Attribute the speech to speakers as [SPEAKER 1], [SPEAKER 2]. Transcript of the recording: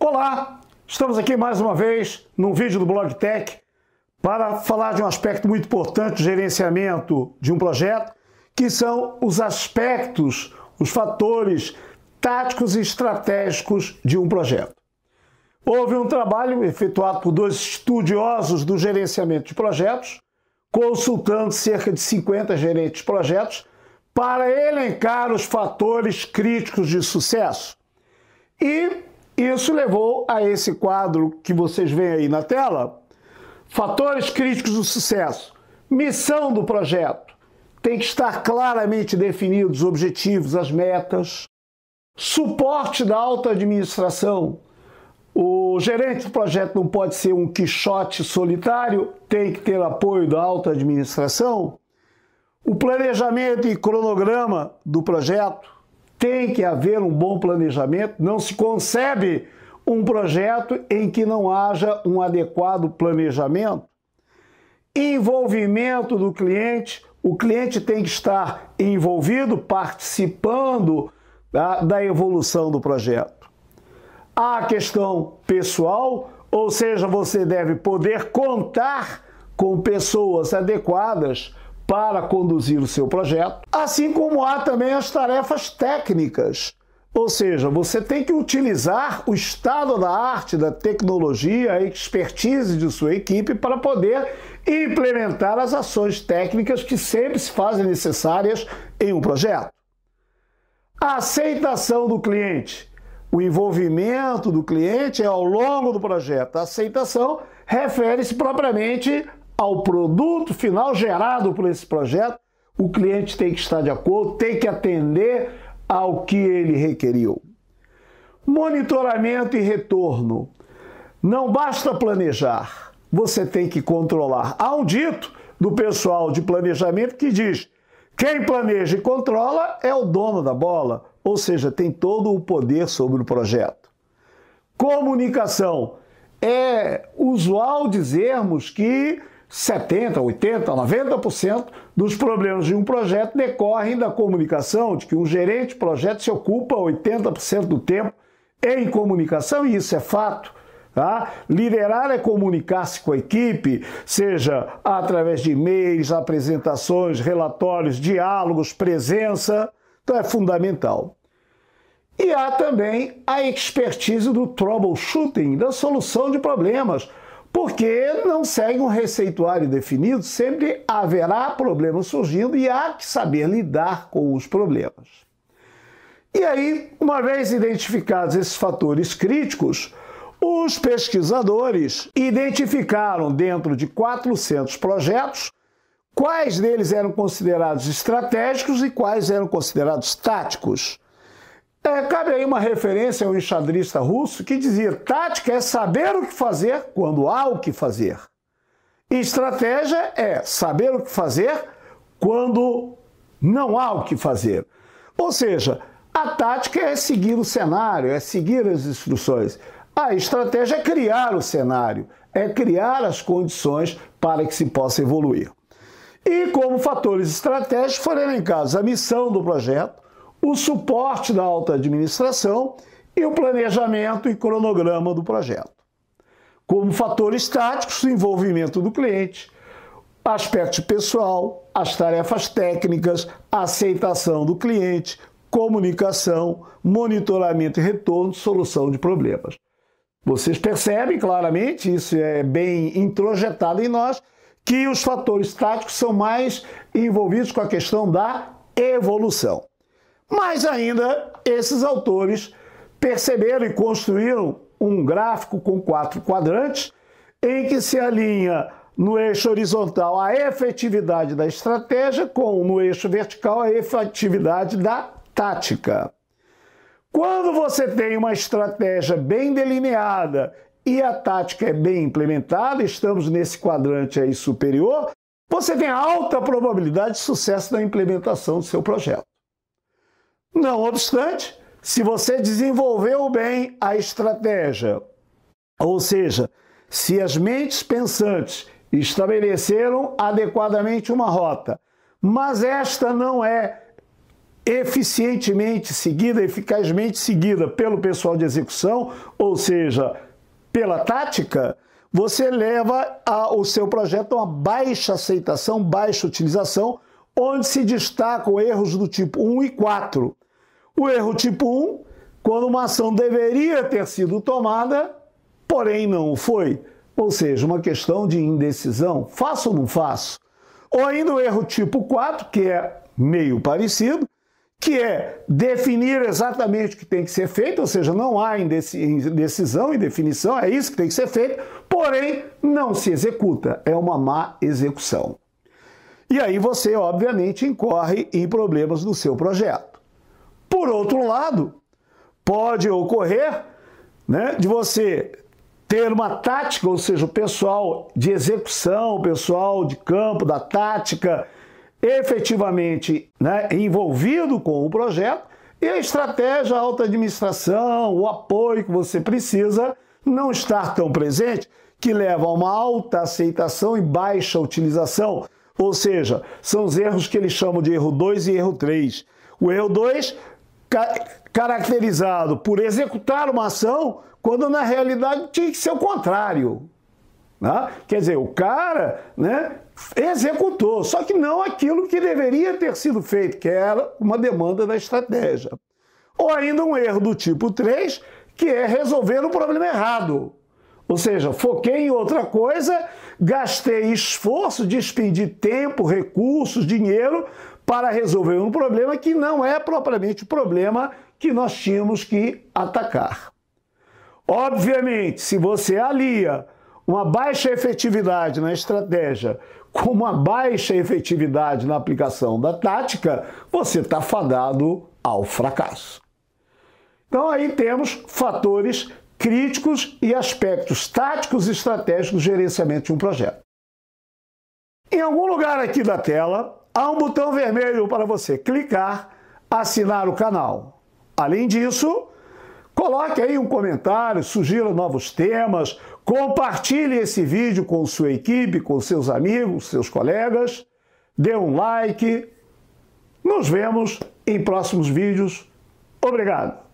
[SPEAKER 1] Olá, estamos aqui mais uma vez num vídeo do Blog Tech para falar de um aspecto muito importante do gerenciamento de um projeto, que são os aspectos, os fatores táticos e estratégicos de um projeto. Houve um trabalho efetuado por dois estudiosos do gerenciamento de projetos, consultando cerca de 50 gerentes de projetos para elencar os fatores críticos de sucesso. E isso levou a esse quadro que vocês veem aí na tela: fatores críticos do sucesso, missão do projeto. Tem que estar claramente definidos os objetivos, as metas, suporte da alta administração. O gerente do projeto não pode ser um quixote solitário, tem que ter apoio da alta administração. O planejamento e cronograma do projeto, tem que haver um bom planejamento, não se concebe um projeto em que não haja um adequado planejamento. Envolvimento do cliente, o cliente tem que estar envolvido, participando tá, da evolução do projeto. A questão pessoal, ou seja, você deve poder contar com pessoas adequadas para conduzir o seu projeto, assim como há também as tarefas técnicas. Ou seja, você tem que utilizar o estado da arte, da tecnologia, a expertise de sua equipe para poder implementar as ações técnicas que sempre se fazem necessárias em um projeto. A aceitação do cliente. O envolvimento do cliente é ao longo do projeto. A aceitação refere-se propriamente ao produto final gerado por esse projeto, o cliente tem que estar de acordo, tem que atender ao que ele requeriu. Monitoramento e retorno. Não basta planejar, você tem que controlar. Há um dito do pessoal de planejamento que diz: quem planeja e controla é o dono da bola, ou seja, tem todo o poder sobre o projeto. Comunicação. É usual dizermos que 70, 80, 90% dos problemas de um projeto decorrem da comunicação, de que um gerente de projeto se ocupa 80% do tempo em comunicação, e isso é fato. Tá? Liderar é comunicar-se com a equipe, seja através de e-mails, apresentações, relatórios, diálogos, presença. Então é fundamental. E há também a expertise do troubleshooting, da solução de problemas porque não segue um receituário definido, sempre haverá problemas surgindo e há que saber lidar com os problemas. E aí, uma vez identificados esses fatores críticos, os pesquisadores identificaram dentro de 400 projetos quais deles eram considerados estratégicos e quais eram considerados táticos. É, cabe aí uma referência ao enxadrista russo que dizia: tática é saber o que fazer quando há o que fazer. Estratégia é saber o que fazer quando não há o que fazer. Ou seja, a tática é seguir o cenário, é seguir as instruções. A estratégia é criar o cenário, é criar as condições para que se possa evoluir. E como fatores estratégicos foram elencados a missão do projeto, o suporte da alta administração e o planejamento e cronograma do projeto. Como fatores táticos, o envolvimento do cliente, aspecto pessoal, as tarefas técnicas, a aceitação do cliente, comunicação, monitoramento e retorno, solução de problemas. Vocês percebem claramente, isso é bem introjetado em nós, que os fatores táticos são mais envolvidos com a questão da evolução. Mas ainda esses autores perceberam e construíram um gráfico com quatro quadrantes em que se alinha no eixo horizontal a efetividade da estratégia com no eixo vertical a efetividade da tática. Quando você tem uma estratégia bem delineada e a tática é bem implementada, estamos nesse quadrante aí superior, você tem alta probabilidade de sucesso na implementação do seu projeto. Não obstante, se você desenvolveu bem a estratégia, ou seja, se as mentes pensantes estabeleceram adequadamente uma rota, mas esta não é eficientemente seguida, eficazmente seguida pelo pessoal de execução, ou seja, pela tática, você leva a, o seu projeto a uma baixa aceitação, baixa utilização, onde se destacam erros do tipo 1 e 4. O erro tipo 1, quando uma ação deveria ter sido tomada, porém não foi. Ou seja, uma questão de indecisão, faço ou não faço? Ou ainda o erro tipo 4, que é meio parecido, que é definir exatamente o que tem que ser feito, ou seja, não há indecisão e definição, é isso que tem que ser feito, porém não se executa, é uma má execução. E aí você, obviamente, incorre em problemas no seu projeto. Por outro lado, pode ocorrer né, de você ter uma tática, ou seja, o pessoal de execução, o pessoal de campo da tática, efetivamente né, envolvido com o projeto, e a estratégia, a alta administração, o apoio que você precisa não estar tão presente, que leva a uma alta aceitação e baixa utilização. Ou seja, são os erros que eles chamam de erro 2 e erro 3. O erro 2 ca caracterizado por executar uma ação, quando na realidade tinha que ser o contrário. Né? Quer dizer, o cara né, executou, só que não aquilo que deveria ter sido feito, que era uma demanda da estratégia. Ou ainda um erro do tipo 3, que é resolver o problema errado. Ou seja, foquei em outra coisa gastei esforço, despendi tempo, recursos, dinheiro para resolver um problema que não é propriamente o problema que nós tínhamos que atacar. Obviamente, se você alia uma baixa efetividade na estratégia com uma baixa efetividade na aplicação da tática, você está fadado ao fracasso. Então aí temos fatores críticos e aspectos táticos e estratégicos do gerenciamento de um projeto. Em algum lugar aqui da tela, há um botão vermelho para você clicar, assinar o canal. Além disso, coloque aí um comentário, sugira novos temas, compartilhe esse vídeo com sua equipe, com seus amigos, seus colegas, dê um like. Nos vemos em próximos vídeos. Obrigado!